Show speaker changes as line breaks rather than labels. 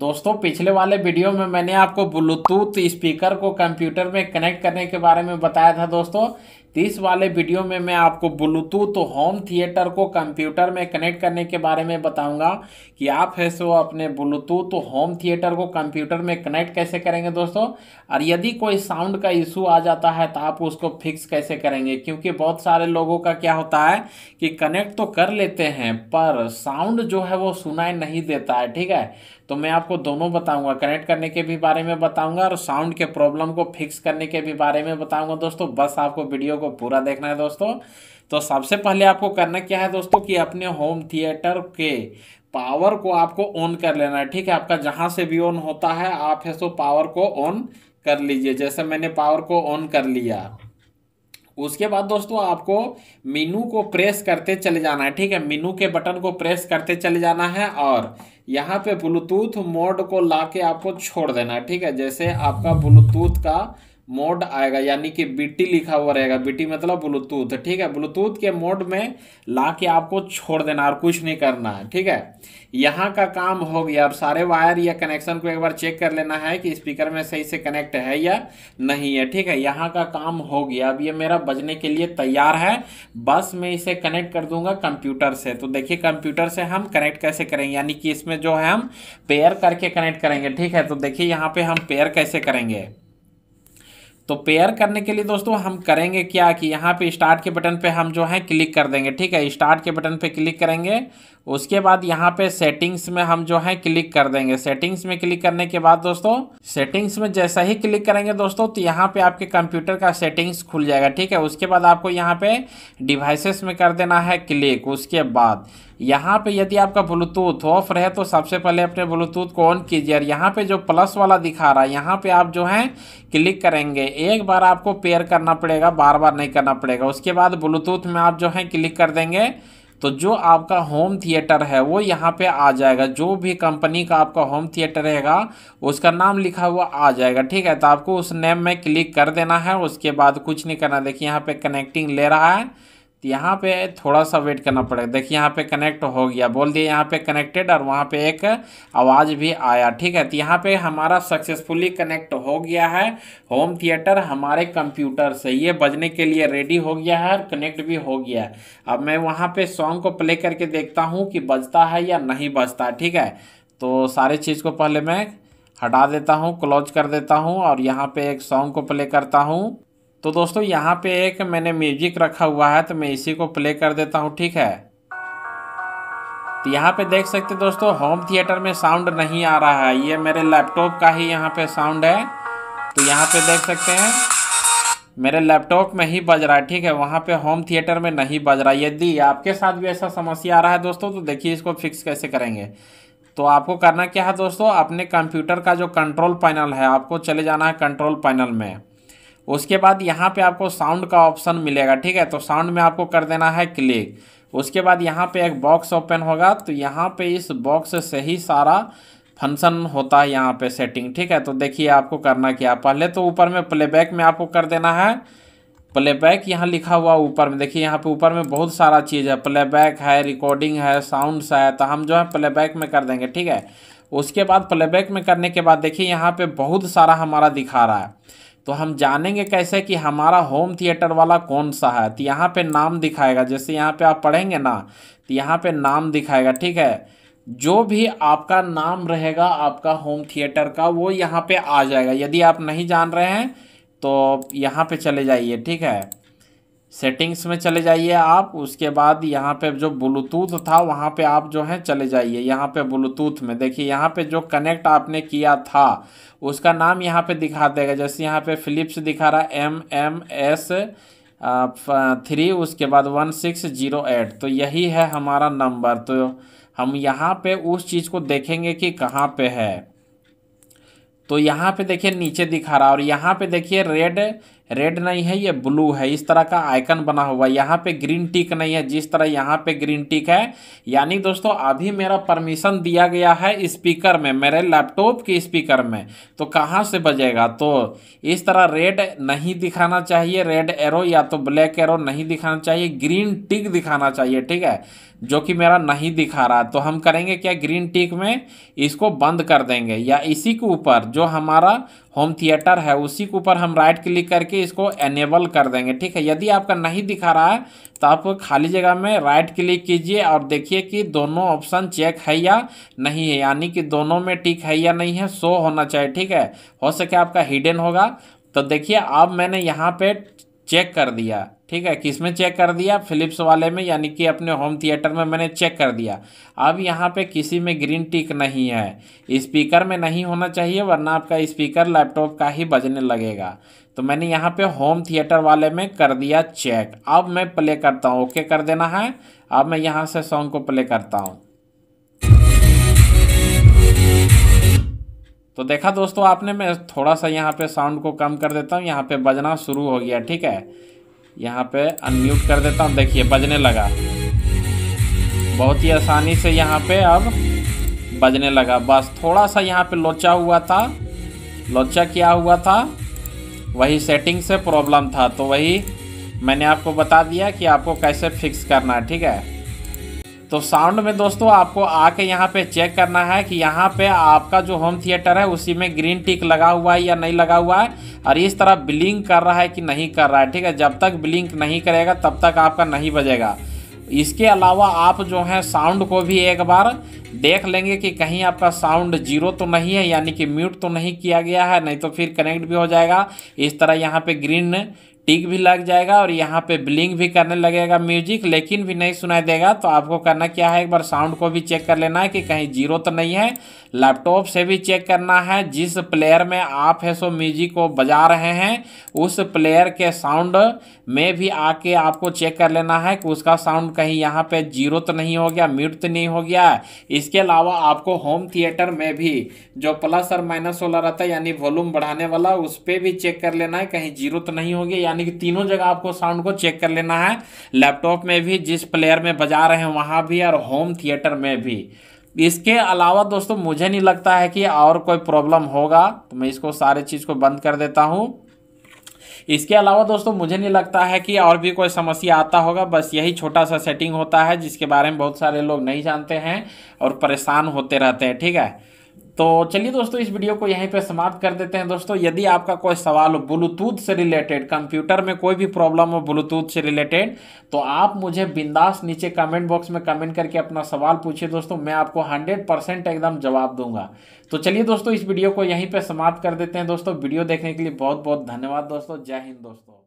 दोस्तों पिछले वाले वीडियो में मैंने आपको ब्लूटूथ स्पीकर को कंप्यूटर में कनेक्ट करने के बारे में बताया था दोस्तों इस वाले वीडियो में मैं आपको ब्लूटूथ तो होम थिएटर को कंप्यूटर में कनेक्ट करने के बारे में बताऊंगा कि आप है सो अपने ब्लूटूथ तो होम थिएटर को कंप्यूटर में कनेक्ट कैसे करेंगे दोस्तों और यदि कोई साउंड का इशू आ जाता है तो आप उसको फिक्स कैसे करेंगे क्योंकि बहुत सारे लोगों का क्या होता है कि कनेक्ट तो कर लेते हैं पर साउंड जो है वो सुनाई नहीं देता है ठीक है तो मैं आप आपको दोनों बताऊंगा कनेक्ट करने के भी बारे में बताऊंगा और साउंड के प्रॉब्लम को फिक्स करने के भी बारे में बताऊंगा दोस्तों बस आपको वीडियो को पूरा देखना है दोस्तों तो सबसे पहले आपको करना क्या है दोस्तों कि अपने होम थिएटर के पावर को आपको ऑन कर लेना है ठीक है आपका जहाँ से भी ऑन होता है आप है सो तो पावर को ऑन कर लीजिए जैसे मैंने पावर को ऑन कर लिया उसके बाद दोस्तों आपको मीनू को प्रेस करते चले जाना है ठीक है मीनू के बटन को प्रेस करते चले जाना है और यहाँ पे ब्लूटूथ मोड को ला के आपको छोड़ देना है ठीक है जैसे आपका ब्लूटूथ का मोड आएगा यानी कि बीटी लिखा हुआ रहेगा बीटी मतलब ब्लूटूथ ठीक है ब्लूटूथ के मोड में ला के आपको छोड़ देना और कुछ नहीं करना है ठीक है यहाँ का काम हो गया अब सारे वायर या कनेक्शन को एक बार चेक कर लेना है कि स्पीकर में सही से कनेक्ट है या नहीं है ठीक है यहाँ का काम हो गया अब ये मेरा बजने के लिए तैयार है बस मैं इसे कनेक्ट कर दूंगा कंप्यूटर से तो देखिए कंप्यूटर से हम कनेक्ट कैसे करेंगे यानी कि इसमें जो है हम पेयर करके कनेक्ट करेंगे ठीक है तो देखिए यहाँ पर हम पेयर कैसे करेंगे तो पेयर करने के लिए दोस्तों हम करेंगे क्या कि यहाँ पे स्टार्ट के बटन पे हम जो है क्लिक कर देंगे ठीक है स्टार्ट के बटन पे क्लिक करेंगे उसके बाद यहाँ पे सेटिंग्स में हम जो है क्लिक कर देंगे सेटिंग्स में क्लिक करने के बाद दोस्तों सेटिंग्स में जैसा ही क्लिक करेंगे दोस्तों तो यहाँ पे आपके कंप्यूटर का सेटिंग्स खुल जाएगा ठीक है उसके बाद आपको यहाँ पे डिवाइसेस में कर देना है क्लिक उसके बाद यहाँ पे यदि आपका ब्लूटूथ ऑफ रहे तो सबसे पहले अपने ब्लूटूथ को ऑन कीजिए और यहाँ पे जो प्लस वाला दिखा रहा है यहाँ पे आप जो है क्लिक करेंगे एक बार आपको पेयर करना पड़ेगा बार बार नहीं करना पड़ेगा उसके बाद ब्लूटूथ में आप जो है क्लिक कर देंगे तो जो आपका होम थिएटर है वो यहाँ पे आ जाएगा जो भी कंपनी का आपका होम थिएटर रहेगा उसका नाम लिखा हुआ आ जाएगा ठीक है तो आपको उस नेम में क्लिक कर देना है उसके बाद कुछ नहीं करना देखिए यहाँ पे कनेक्टिंग ले रहा है तो यहाँ पे थोड़ा सा वेट करना पड़ेगा देखिए यहाँ पे कनेक्ट हो गया बोल दिया यहाँ पे कनेक्टेड और वहाँ पे एक आवाज़ भी आया ठीक है तो यहाँ पे हमारा सक्सेसफुली कनेक्ट हो गया है होम थिएटर हमारे कंप्यूटर से ये बजने के लिए रेडी हो गया है और कनेक्ट भी हो गया है अब मैं वहाँ पे सॉन्ग को प्ले करके देखता हूँ कि बजता है या नहीं बजता ठीक है तो सारे चीज़ को पहले मैं हटा देता हूँ क्लोज कर देता हूँ और यहाँ पे एक सॉन्ग को प्ले करता हूँ तो दोस्तों यहाँ पे एक मैंने म्यूजिक रखा हुआ है तो मैं इसी को प्ले कर देता हूँ ठीक है तो यहाँ पे देख सकते दोस्तों होम थिएटर में साउंड नहीं आ रहा है ये मेरे लैपटॉप का ही यहाँ पे साउंड है तो यहाँ पे देख सकते हैं मेरे लैपटॉप में ही बज रहा है ठीक है वहाँ पे होम थिएटर में नहीं बज रहा यदि आपके साथ भी ऐसा समस्या आ रहा है दोस्तों तो देखिए इसको फिक्स कैसे करेंगे तो आपको करना क्या है दोस्तों अपने कंप्यूटर का जो कंट्रोल पैनल है आपको चले जाना है कंट्रोल पैनल में उसके बाद यहाँ पे आपको साउंड का ऑप्शन मिलेगा ठीक है तो साउंड में आपको कर देना है क्लिक उसके बाद यहाँ पे एक बॉक्स ओपन होगा तो यहाँ पे इस बॉक्स से ही सारा फंक्शन होता है यहाँ पे सेटिंग ठीक है तो देखिए आपको करना क्या पहले तो ऊपर में प्लेबैक में आपको कर देना है प्लेबैक यहाँ लिखा हुआ ऊपर में देखिए यहाँ पे ऊपर में बहुत सारा चीज़ है प्लेबैक है रिकॉर्डिंग है साउंडस है तो हम जो है प्लेबैक में कर देंगे ठीक है उसके बाद प्लेबैक में करने के बाद देखिए यहाँ पे बहुत सारा हमारा दिखा रहा है तो हम जानेंगे कैसे कि हमारा होम थिएटर वाला कौन सा है तो यहाँ पे नाम दिखाएगा जैसे यहाँ पे आप पढ़ेंगे ना तो यहाँ पे नाम दिखाएगा ठीक है जो भी आपका नाम रहेगा आपका होम थिएटर का वो यहाँ पे आ जाएगा यदि आप नहीं जान रहे हैं तो यहाँ पे चले जाइए ठीक है सेटिंग्स में चले जाइए आप उसके बाद यहाँ पे जो ब्लूटूथ था वहाँ पे आप जो है चले जाइए यहाँ पे ब्लूटूथ में देखिए यहाँ पे जो कनेक्ट आपने किया था उसका नाम यहाँ पे दिखा देगा जैसे यहाँ पे फिलिप्स दिखा रहा है एम एम एस थ्री उसके बाद वन सिक्स जीरो एट तो यही है हमारा नंबर तो हम यहाँ पर उस चीज़ को देखेंगे कि कहाँ पर है तो यहाँ पे देखिए नीचे दिखा रहा और यहाँ पे देखिए रेड रेड नहीं है ये ब्लू है इस तरह का आइकन बना हुआ है यहाँ पे ग्रीन टिक नहीं है जिस तरह यहाँ पे ग्रीन टिक है यानी दोस्तों अभी मेरा परमिशन दिया गया है स्पीकर में मेरे लैपटॉप के स्पीकर में तो कहाँ से बजेगा तो इस तरह रेड नहीं दिखाना चाहिए रेड एरो या तो ब्लैक एरो नहीं दिखाना चाहिए ग्रीन टिक दिखाना चाहिए ठीक है जो कि मेरा नहीं दिखा रहा तो हम करेंगे क्या ग्रीन टिक में इसको बंद कर देंगे या इसी के ऊपर जो हमारा होम थिएटर है उसी के ऊपर हम राइट क्लिक करके इसको एनेबल कर देंगे ठीक है यदि आपका नहीं दिखा रहा है तो आप खाली जगह में राइट क्लिक कीजिए और देखिए कि दोनों ऑप्शन चेक है या नहीं है यानी कि दोनों में टिक है या नहीं है शो होना चाहिए ठीक है हो सके आपका हिडन होगा तो देखिए अब मैंने यहाँ पे चेक कर दिया ठीक है किस में चेक कर दिया फिलिप्स वाले में यानी कि अपने होम थिएटर में मैंने चेक कर दिया अब यहाँ पे किसी में ग्रीन टिक नहीं है स्पीकर में नहीं होना चाहिए वरना आपका स्पीकर लैपटॉप का ही बजने लगेगा तो मैंने यहाँ पे होम थिएटर वाले में कर दिया चेक अब मैं प्ले करता हूँ ओके कर देना है अब मैं यहाँ से सॉन्ग को प्ले करता हूँ तो देखा दोस्तों आपने मैं थोड़ा सा यहाँ पे साउंड को कम कर देता हूँ यहाँ पे बजना शुरू हो गया ठीक है यहाँ पे अनम्यूट कर देता हूँ देखिए बजने लगा बहुत ही आसानी से यहाँ पे अब बजने लगा बस थोड़ा सा यहाँ पे लोचा हुआ था लोचा किया हुआ था वही सेटिंग से प्रॉब्लम था तो वही मैंने आपको बता दिया कि आपको कैसे फिक्स करना है ठीक है तो साउंड में दोस्तों आपको आके यहाँ पे चेक करना है कि यहाँ पे आपका जो होम थिएटर है उसी में ग्रीन टिक लगा हुआ है या नहीं लगा हुआ है और इस तरह ब्लिंक कर रहा है कि नहीं कर रहा है ठीक है जब तक ब्लिंक नहीं करेगा तब तक आपका नहीं बजेगा इसके अलावा आप जो है साउंड को भी एक बार देख लेंगे कि कहीं आपका साउंड जीरो तो नहीं है यानी कि म्यूट तो नहीं किया गया है नहीं तो फिर कनेक्ट भी हो जाएगा इस तरह यहाँ पे ग्रीन टिक भी लग जाएगा और यहाँ पे ब्लिंग भी करने लगेगा म्यूजिक लेकिन भी नहीं सुनाई देगा तो आपको करना क्या है एक बार साउंड को भी चेक कर लेना है कि कहीं जीरो तो नहीं है लैपटॉप से भी चेक करना है जिस प्लेयर में आप है सो म्यूजिक को बजा रहे हैं उस प्लेयर के साउंड में भी आके आपको चेक कर लेना है कि उसका साउंड कहीं यहाँ पे जीरो तो नहीं हो गया म्यूट तो नहीं हो गया इसके अलावा आपको होम थिएटर में भी जो प्लस और माइनस वाला रहता है यानी वॉल्यूम बढ़ाने वाला उस पर भी चेक कर लेना है कहीं जीरो तो नहीं हो गया यानी यानी कि तीनों जगह आपको साउंड को चेक कर लेना है लैपटॉप में भी जिस प्लेयर में बजा रहे हैं वहाँ भी और होम थिएटर में भी इसके अलावा दोस्तों मुझे नहीं लगता है कि और कोई प्रॉब्लम होगा तो मैं इसको सारे चीज़ को बंद कर देता हूँ इसके अलावा दोस्तों मुझे नहीं लगता है कि और भी कोई समस्या आता होगा बस यही छोटा सा सेटिंग होता है जिसके बारे में बहुत सारे लोग नहीं जानते हैं और परेशान होते रहते हैं ठीक है तो चलिए दोस्तों इस वीडियो को यहीं पे समाप्त कर देते हैं दोस्तों यदि आपका कोई सवाल हो ब्लूटूथ से रिलेटेड कंप्यूटर में कोई भी प्रॉब्लम हो ब्लूटूथ से रिलेटेड तो आप मुझे बिंदास नीचे कमेंट बॉक्स में कमेंट करके अपना सवाल पूछिए दोस्तों मैं आपको हंड्रेड परसेंट एकदम जवाब दूंगा तो चलिए दोस्तों इस वीडियो को यहीं पर समाप्त कर देते हैं दोस्तों वीडियो देखने के लिए बहुत बहुत धन्यवाद दोस्तों जय हिंद दोस्तों